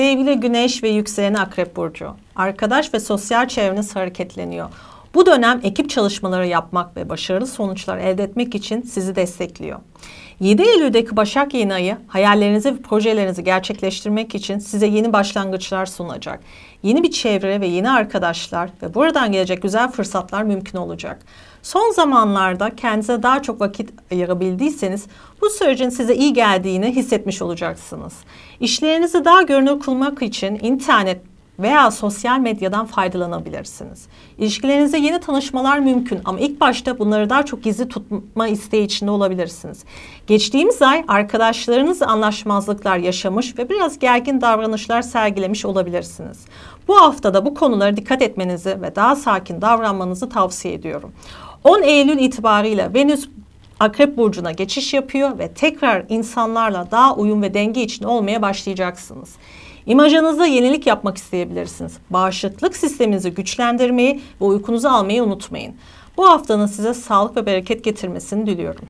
Sevgili Güneş ve yükseleni Akrep Burcu. Arkadaş ve sosyal çevreniz hareketleniyor. Bu dönem ekip çalışmaları yapmak ve başarılı sonuçlar elde etmek için sizi destekliyor. 7 Eylül'deki Başak Yeni Ayı hayallerinizi ve projelerinizi gerçekleştirmek için size yeni başlangıçlar sunacak. Yeni bir çevre ve yeni arkadaşlar ve buradan gelecek güzel fırsatlar mümkün olacak. Son zamanlarda kendinize daha çok vakit ayırabildiyseniz bu sürecin size iyi geldiğini hissetmiş olacaksınız. İşlerinizi daha görünür kılmak için internet, veya sosyal medyadan faydalanabilirsiniz. İlişkilerinizde yeni tanışmalar mümkün ama ilk başta bunları daha çok gizli tutma isteği içinde olabilirsiniz. Geçtiğimiz ay arkadaşlarınız anlaşmazlıklar yaşamış ve biraz gergin davranışlar sergilemiş olabilirsiniz. Bu haftada bu konulara dikkat etmenizi ve daha sakin davranmanızı tavsiye ediyorum. 10 Eylül itibarıyla Venüs Akrep burcuna geçiş yapıyor ve tekrar insanlarla daha uyum ve denge için olmaya başlayacaksınız. İmajınızda yenilik yapmak isteyebilirsiniz. Bağışıklık sisteminizi güçlendirmeyi ve uykunuzu almayı unutmayın. Bu haftanın size sağlık ve bereket getirmesini diliyorum.